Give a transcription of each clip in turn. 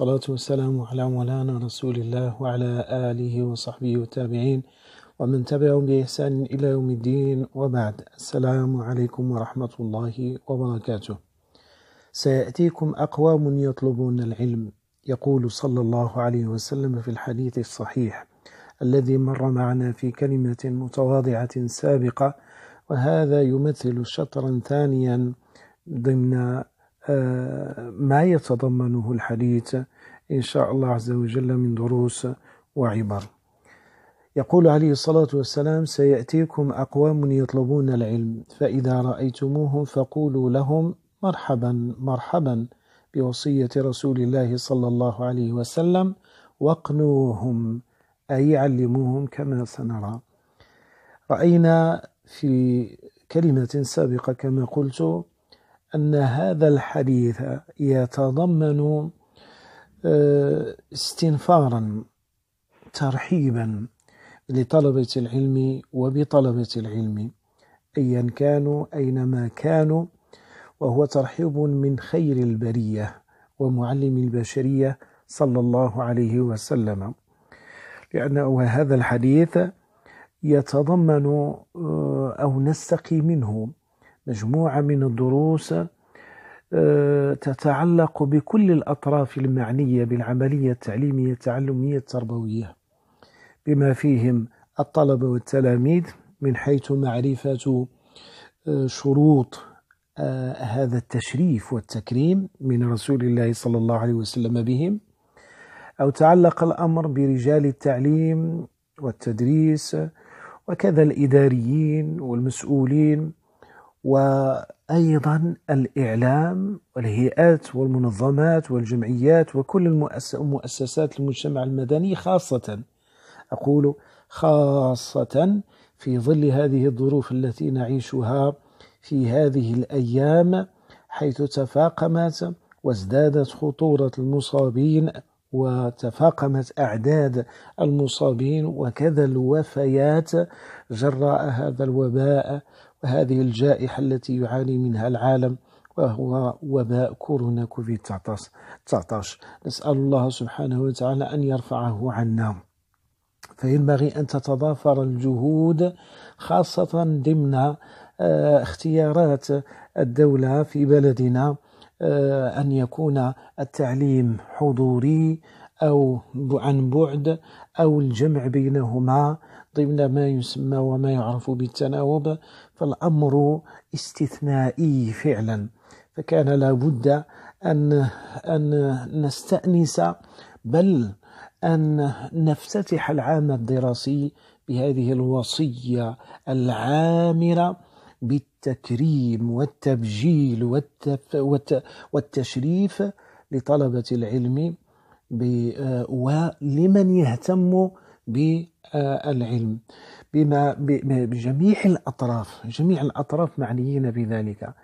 والصلاة والسلام على مولانا رسول الله وعلى آله وصحبه والتابعين ومن تبعهم بإحسان إلى يوم الدين وبعد السلام عليكم ورحمة الله وبركاته سيأتيكم أقوام يطلبون العلم يقول صلى الله عليه وسلم في الحديث الصحيح الذي مر معنا في كلمة متواضعة سابقة وهذا يمثل شطرا ثانيا ضمن آه، ما يتضمنه الحديث إن شاء الله عز وجل من دروس وعبر يقول عليه الصلاة والسلام سيأتيكم أقوام يطلبون العلم فإذا رأيتموهم فقولوا لهم مرحبا مرحبا بوصية رسول الله صلى الله عليه وسلم واقنوهم أي علموهم كما سنرى رأينا في كلمة سابقة كما قلت أن هذا الحديث يتضمن آه، استنفارا ترحيبا لطلبة العلم وبطلبة العلم أيا كانوا أينما كانوا وهو ترحيب من خير البرية ومعلم البشرية صلى الله عليه وسلم لأن هذا الحديث يتضمن آه، أو نستقي منه مجموعة من الدروس آه، تتعلق بكل الأطراف المعنية بالعملية التعليمية التعلمية التربوية بما فيهم الطلبة والتلاميذ من حيث معرفة آه، شروط آه، هذا التشريف والتكريم من رسول الله صلى الله عليه وسلم بهم أو تعلق الأمر برجال التعليم والتدريس وكذا الإداريين والمسؤولين وأيضا الإعلام والهيئات والمنظمات والجمعيات وكل المؤسسات المجتمع المدني خاصة أقول خاصة في ظل هذه الظروف التي نعيشها في هذه الأيام حيث تفاقمت وازدادت خطورة المصابين وتفاقمت أعداد المصابين وكذا الوفيات جراء هذا الوباء وهذه الجائحة التي يعاني منها العالم وهو وباء كورونا كوفيد 19 نسأل الله سبحانه وتعالى أن يرفعه عنا فينبغي أن تتضافر الجهود خاصة ضمن آه، اختيارات الدولة في بلدنا آه، أن يكون التعليم حضوري أو عن بعد أو الجمع بينهما ضمن ما يسمى وما يعرف بالتناوب فالأمر استثنائي فعلا فكان لا بد أن أن نستأنس بل أن نفتتح العام الدراسي بهذه الوصية العامرة بالتكريم والتبجيل والتف والتشريف لطلبة العلم ولمن يهتم بالعلم بما بجميع الأطراف جميع الأطراف معنيين بذلك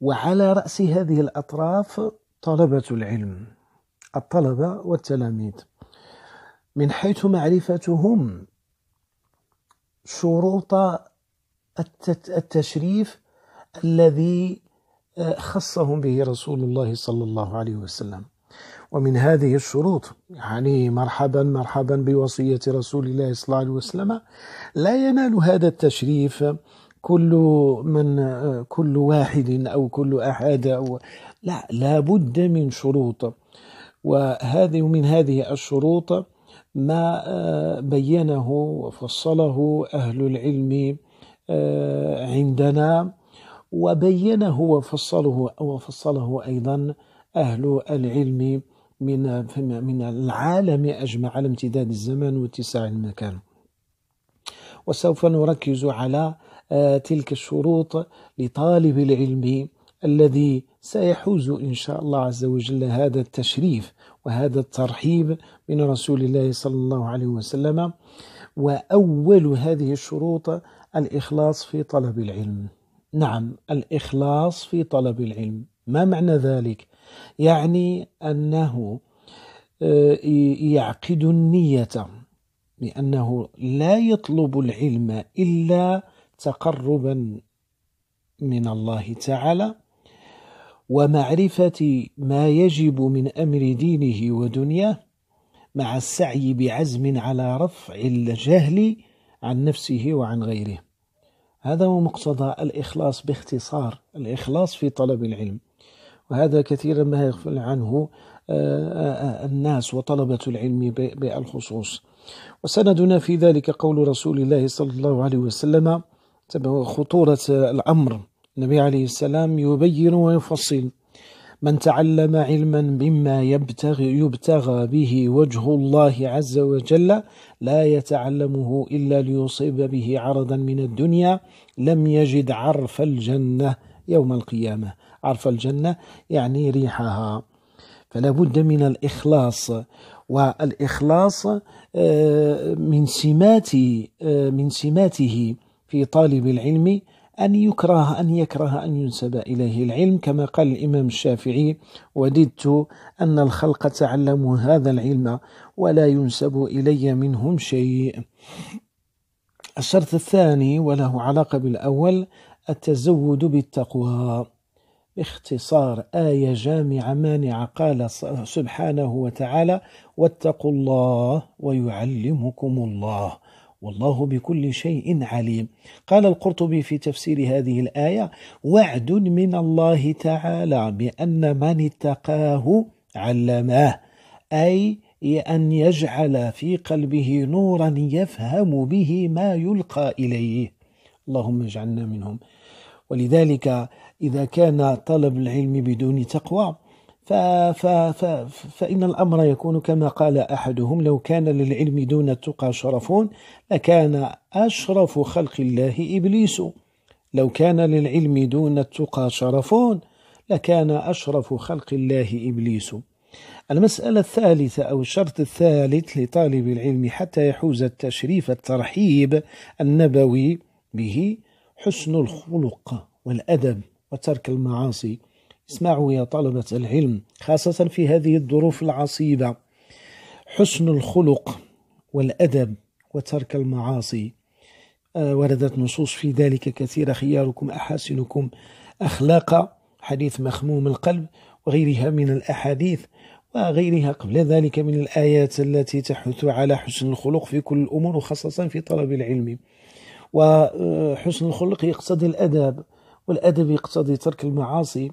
وعلى رأس هذه الأطراف طلبة العلم الطلبة والتلاميذ من حيث معرفتهم شروط التشريف الذي خصهم به رسول الله صلى الله عليه وسلم ومن هذه الشروط يعني مرحبا مرحبا بوصية رسول الله صلى الله عليه وسلم لا ينال هذا التشريف كل من كل واحد أو كل أحد أو لا لابد من شروط وهذه من هذه الشروط ما آه، بينه وفصله أهل العلم آه، عندنا وبينه وفصله وفصله أيضا أهل العلم من من العالم أجمع على امتداد الزمان واتساع المكان وسوف نركز على آه، تلك الشروط لطالب العلم الذي سيحوز إن شاء الله عز وجل هذا التشريف وهذا الترحيب من رسول الله صلى الله عليه وسلم وأول هذه الشروط الإخلاص في طلب العلم نعم الإخلاص في طلب العلم ما معنى ذلك؟ يعني أنه آه، يعقد النية لأنه لا يطلب العلم إلا تقربا من الله تعالى ومعرفة ما يجب من أمر دينه ودنياه مع السعي بعزم على رفع الجهل عن نفسه وعن غيره هذا هو مقتضى الإخلاص باختصار الإخلاص في طلب العلم وهذا كثيرا ما يغفل عنه آه، آه، آه، الناس وطلبة العلم بالخصوص وسندنا في ذلك قول رسول الله صلى الله عليه وسلم خطورة الأمر النبي عليه السلام يبين ويفصل من تعلم علما مما يبتغي, يبتغى به وجه الله عز وجل لا يتعلمه إلا ليصيب به عرضا من الدنيا لم يجد عرف الجنة يوم القيامة عرف الجنة يعني ريحها فلا بد من الإخلاص والإخلاص آه، من سمات آه، من سماته في طالب العلم أن يكره أن يكره أن ينسب إليه العلم كما قال الإمام الشافعي وددت أن الخلق تعلموا هذا العلم ولا ينسب إلي منهم شيء الشرط الثاني وله علاقة بالأول التزود بالتقوى اختصار آية جامعة مانعة قال سبحانه وتعالى واتقوا الله ويعلمكم الله والله بكل شيء عليم قال القرطبي في تفسير هذه الآية وعد من الله تعالى بأن من اتقاه علماه أي أن يجعل في قلبه نورا يفهم به ما يلقى إليه اللهم اجعلنا منهم ولذلك إذا كان طلب العلم بدون تقوى ف ف ف فإن الأمر يكون كما قال أحدهم لو كان للعلم دون التقى شرفون لكان أشرف خلق الله إبليس لو كان للعلم دون التقى شرفون لكان أشرف خلق الله إبليس المسألة الثالثة أو الشرط الثالث لطالب العلم حتى يحوز التشريف الترحيب النبوي به حسن الخلق والأدب وترك المعاصي اسمعوا يا طلبة العلم خاصة في هذه الظروف العصيبة حسن الخلق والأدب وترك المعاصي آه، وردت نصوص في ذلك كثيرة خياركم أحاسنكم أخلاق حديث مخموم القلب وغيرها من الأحاديث وغيرها قبل ذلك من الآيات التي تحث على حسن الخلق في كل الأمور وخاصة في طلب العلم وحسن الخلق يقتضي الأداب والأدب يقتضي ترك المعاصي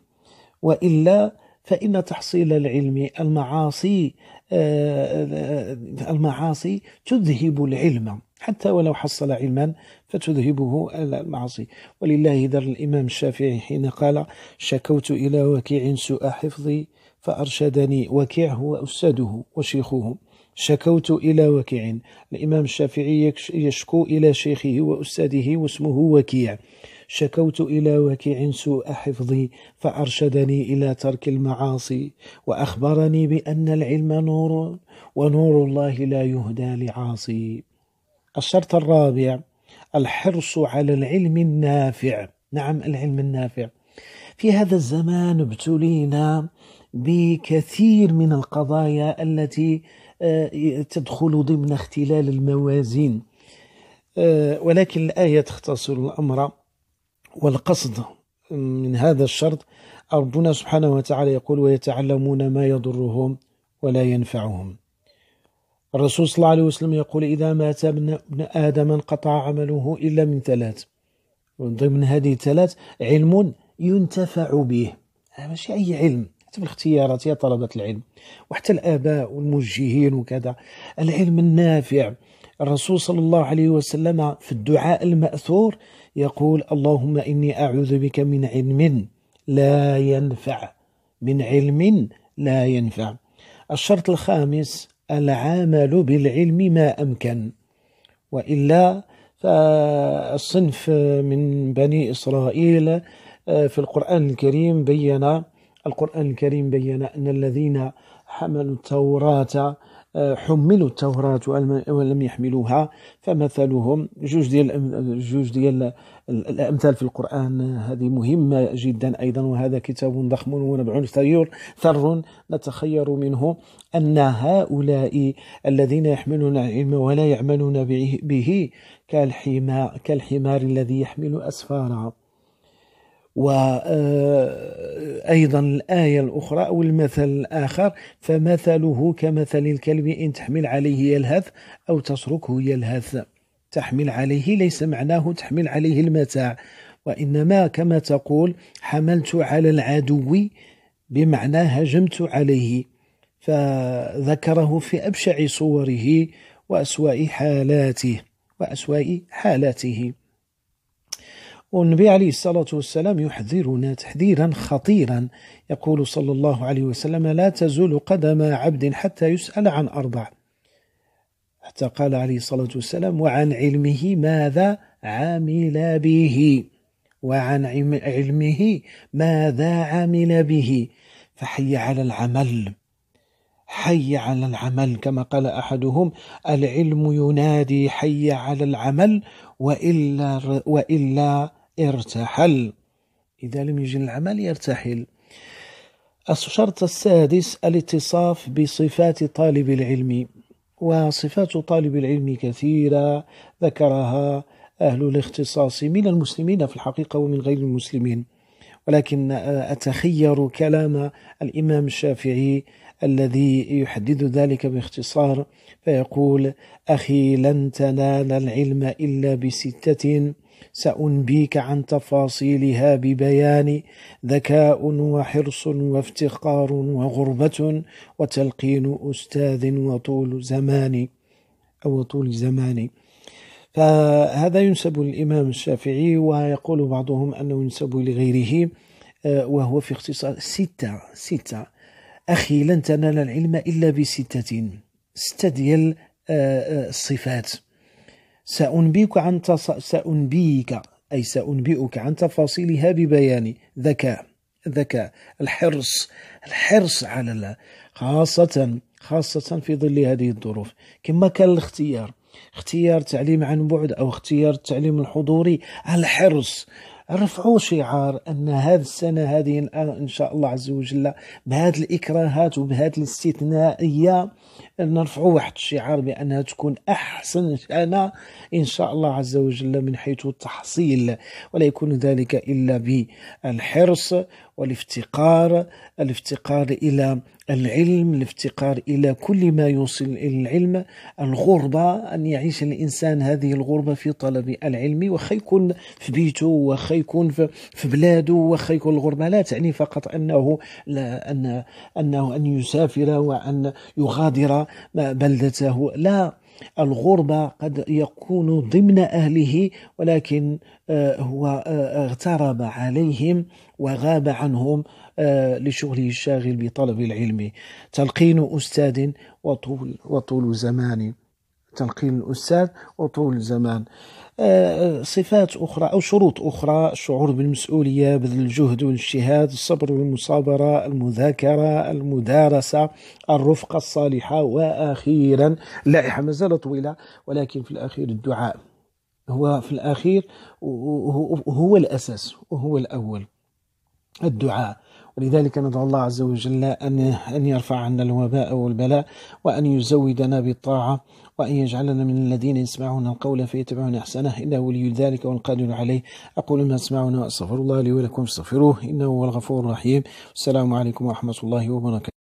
وإلا فإن تحصيل العلم المعاصي آه، المعاصي تذهب العلم حتى ولو حصل علما فتذهبه المعاصي ولله در الإمام الشافعي حين قال شكوت إلى وكيع سوء حفظي فأرشدني وكيع هو أستاذه وشيخه شكوت إلى وكيع الإمام الشافعي يشكو إلى شيخه وأستاذه واسمه وكيع شكوت إلى وكيع سوء حفظي فأرشدني إلى ترك المعاصي وأخبرني بأن العلم نور ونور الله لا يهدى لعاصي الشرط الرابع الحرص على العلم النافع نعم العلم النافع في هذا الزمان ابتلينا بكثير من القضايا التي آه، تدخل ضمن اختلال الموازين آه، ولكن الآية تختصر الأمر والقصد من هذا الشرط ربنا سبحانه وتعالى يقول ويتعلمون ما يضرهم ولا ينفعهم الرسول صلى الله عليه وسلم يقول إذا مات ابن آدم انقطع عمله إلا من ثلاث ضمن هذه الثلاث علم ينتفع به ماشي أي علم حتى في الاختيارات يا طلبة العلم وحتى الآباء والموجهين وكذا العلم النافع الرسول صلى الله عليه وسلم في الدعاء المأثور يقول اللهم إني أعوذ بك من علم لا ينفع من علم لا ينفع الشرط الخامس العمل بالعلم ما أمكن وإلا فالصنف من بني إسرائيل آه، في القرآن الكريم بين القرآن الكريم بين أن الذين حملوا التوراة حملوا التوراة ولم يحملوها فمثلهم جوج ديال جوج ديال الامثال في القران هذه مهمه جدا ايضا وهذا كتاب ضخم ونبع ثير ثر نتخير منه ان هؤلاء الذين يحملون العلم ولا يعملون به كالحمار كالحمار الذي يحمل اسفارا وأيضا الآية الأخرى أو المثل الآخر فمثله كمثل الكلب إن تحمل عليه يلهث أو تتركه يلهث تحمل عليه ليس معناه تحمل عليه المتاع وإنما كما تقول حملت على العدو بمعنى هجمت عليه فذكره في أبشع صوره وأسوأ حالاته وأسوأ حالاته والنبي عليه الصلاة والسلام يحذرنا تحذيرا خطيرا يقول صلى الله عليه وسلم لا تزول قدم عبد حتى يسأل عن أربع حتى قال عليه الصلاة والسلام وعن علمه ماذا عمل به وعن علمه ماذا عمل به فحي على العمل حي على العمل كما قال احدهم العلم ينادي حي على العمل والا والا ارتحل إذا لم يجي العمل يرتحل الشرط السادس الاتصاف بصفات طالب العلم وصفات طالب العلم كثيرة ذكرها أهل الاختصاص من المسلمين في الحقيقة ومن غير المسلمين ولكن آه، أتخير كلام الإمام الشافعي الذي يحدد ذلك باختصار فيقول أخي لن تنال العلم إلا بستة سأنبيك عن تفاصيلها ببيان ذكاء وحرص وافتقار وغربة وتلقين أستاذ وطول زمان أو طول زمان فهذا ينسب للإمام الشافعي ويقول بعضهم أنه ينسب لغيره آه، وهو في اختصار ستة ستة أخي لن تنال العلم إلا بستة ستة ديال الصفات آه، آه، سأنبيك عن تص... سأنبيك أي سأنبئك عن تفاصيلها ببيان ذكاء ذكاء الحرص الحرص على لا. خاصة خاصة في ظل هذه الظروف كما كان الاختيار اختيار تعليم عن بعد أو اختيار التعليم الحضوري الحرص رفعوا شعار ان هذه السنه هذه ان شاء الله عز وجل بهذه الاكراهات وبهذه الاستثنائيه نرفعوا واحد الشعار بانها تكون احسن أنا ان شاء الله عز وجل من حيث التحصيل ولا يكون ذلك الا بالحرص والافتقار الافتقار الى العلم الافتقار الى كل ما يوصل الى العلم الغربه ان يعيش الانسان هذه الغربه في طلب العلم وخا يكون في بيته وخا يكون في بلاده وخا يكون الغربه لا تعني فقط انه لا ان انه ان يسافر وان يغادر بلدته لا الغربة قد يكون ضمن أهله ولكن آه، هو آه، اغترب عليهم وغاب عنهم آه، لشغله الشاغل بطلب العلم تلقين أستاذ وطول, وطول زمان تلقين الأستاذ وطول زمان صفات أخرى أو شروط أخرى الشعور بالمسؤولية بذل الجهد والاجتهاد الصبر والمصابرة المذاكرة المدارسة الرفقة الصالحة وأخيرا اللائحة ما زالت طويلة ولكن في الأخير الدعاء هو في الأخير هو الأساس وهو الأول الدعاء ولذلك ندعو الله عز وجل أن أن يرفع عنا الوباء والبلاء وأن يزودنا بالطاعة وأن يجعلنا من الذين يسمعون القول فيتبعون أحسنه إنه ولي ذلك والقادر عليه أقول ما تسمعون وأستغفر الله لي ولكم فاستغفروه إنه هو الغفور الرحيم السلام عليكم ورحمة الله وبركاته